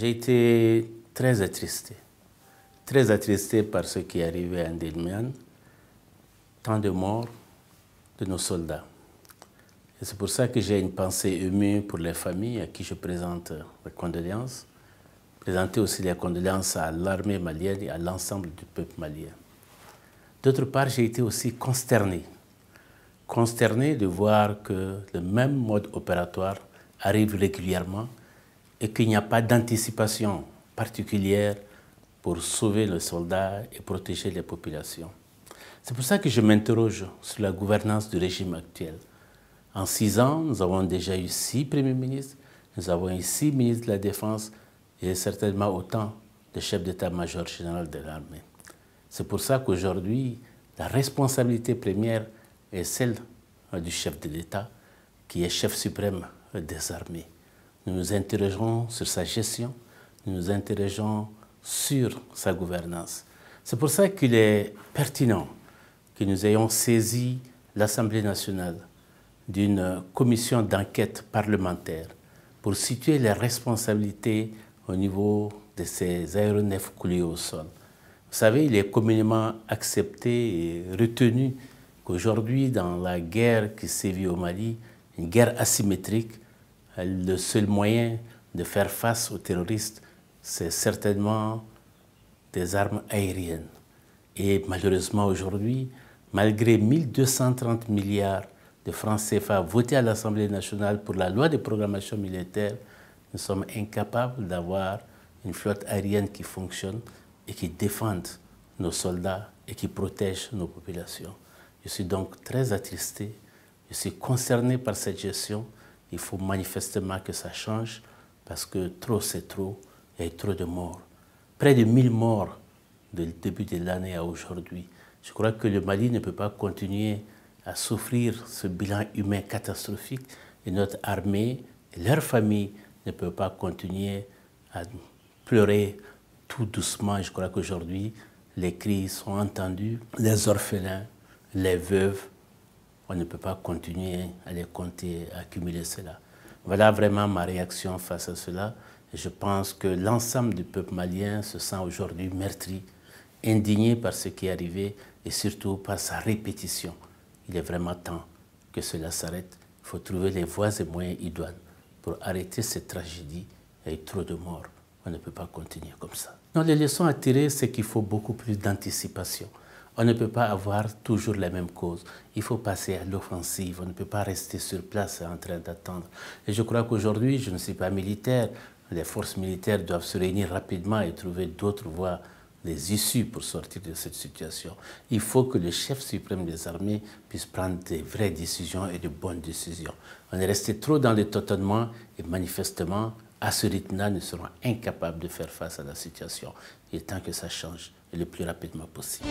J'ai été très attristé, très attristé par ce qui est arrivé à Ndilmian, tant de morts de nos soldats. Et c'est pour ça que j'ai une pensée émue pour les familles à qui je présente mes condoléances, présenter aussi les condoléances à l'armée malienne et à l'ensemble du peuple malien. D'autre part, j'ai été aussi consterné, consterné de voir que le même mode opératoire arrive régulièrement et qu'il n'y a pas d'anticipation particulière pour sauver les soldats et protéger les populations. C'est pour ça que je m'interroge sur la gouvernance du régime actuel. En six ans, nous avons déjà eu six premiers ministres, nous avons eu six ministres de la Défense et certainement autant de chefs d'état-major général de l'armée. C'est pour ça qu'aujourd'hui, la responsabilité première est celle du chef de l'État, qui est chef suprême des armées nous nous interrogeons sur sa gestion, nous nous interrogeons sur sa gouvernance. C'est pour ça qu'il est pertinent que nous ayons saisi l'Assemblée nationale d'une commission d'enquête parlementaire pour situer les responsabilités au niveau de ces aéronefs coulés au sol. Vous savez, il est communément accepté et retenu qu'aujourd'hui, dans la guerre qui sévit au Mali, une guerre asymétrique, le seul moyen de faire face aux terroristes, c'est certainement des armes aériennes. Et malheureusement aujourd'hui, malgré 230 milliards de francs CFA votés à l'Assemblée nationale pour la loi de programmation militaire, nous sommes incapables d'avoir une flotte aérienne qui fonctionne et qui défende nos soldats et qui protège nos populations. Je suis donc très attristé, je suis concerné par cette gestion il faut manifestement que ça change parce que trop c'est trop, et trop de morts. Près de 1000 morts depuis le début de l'année à aujourd'hui. Je crois que le Mali ne peut pas continuer à souffrir ce bilan humain catastrophique et notre armée et leurs familles ne peut pas continuer à pleurer tout doucement. Je crois qu'aujourd'hui, les cris sont entendus, les orphelins, les veuves, on ne peut pas continuer à les compter, à accumuler cela. Voilà vraiment ma réaction face à cela. Je pense que l'ensemble du peuple malien se sent aujourd'hui meurtri, indigné par ce qui est arrivé et surtout par sa répétition. Il est vraiment temps que cela s'arrête. Il faut trouver les voies et moyens idoines pour arrêter cette tragédie et trop de morts. On ne peut pas continuer comme ça. les leçons à tirer, c'est qu'il faut beaucoup plus d'anticipation. On ne peut pas avoir toujours la même cause. Il faut passer à l'offensive. On ne peut pas rester sur place en train d'attendre. Et je crois qu'aujourd'hui, je ne suis pas militaire. Les forces militaires doivent se réunir rapidement et trouver d'autres voies des issues pour sortir de cette situation. Il faut que le chef suprême des armées puisse prendre des vraies décisions et de bonnes décisions. On est resté trop dans le tâtonnement et manifestement, à ce rythme-là, nous serons incapables de faire face à la situation. Et tant que ça change, le plus rapidement possible.